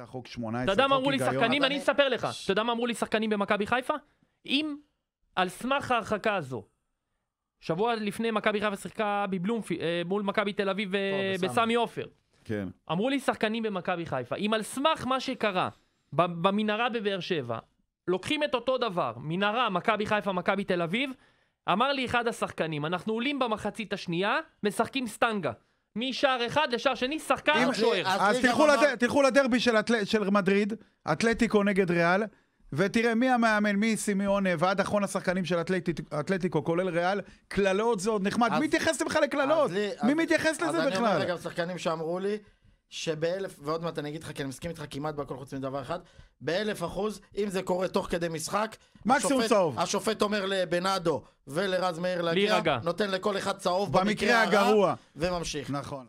נקרא חוק 18, אתה יודע מה אמרו לי שחקנים? אני אספר לך. אתה יודע מה אמרו לי שחקנים במכבי חיפה? אם על סמך ההרחקה הזו, שבוע לפני מכבי חיפה שיחקה בבלומפי, אה, מול מכבי תל אביב אה, בסמי עופר. כן. אמרו לי שחקנים במכבי חיפה, אם על סמך מה שקרה במנהרה בבאר שבע, לוקחים את אותו דבר, מנהרה, מכבי חיפה, מכבי תל אביב, אמר לי אחד השחקנים, אנחנו עולים במחצית השנייה, משחקים סטנגה. משער אחד לשער שני, שחקן או שוער. אז תלכו, לדרבי של, מדריד, אתלטיקו נגד ריאל, ותראה מי המאמן, מי סימיונה ועד אחרון השחקנים של אתלטיקו, כולל ריאל, קללות זה עוד נחמד. מי מתייחס בכלל לקללות? מי מתייחס לזה בכלל? אז אני אומר גם שחקנים שאמרו לי... שבאלף, ועוד מעט אני אגיד לך, כי אני מסכים איתך כמעט בכל חוץ מדבר אחד, באלף אחוז, אם זה קורה תוך כדי משחק, מקסימום צהוב. השופט אומר לבנאדו ולרז מאיר להגיע, נותן לכל אחד צהוב במקרה, במקרה הגרוע, וממשיך. נכון.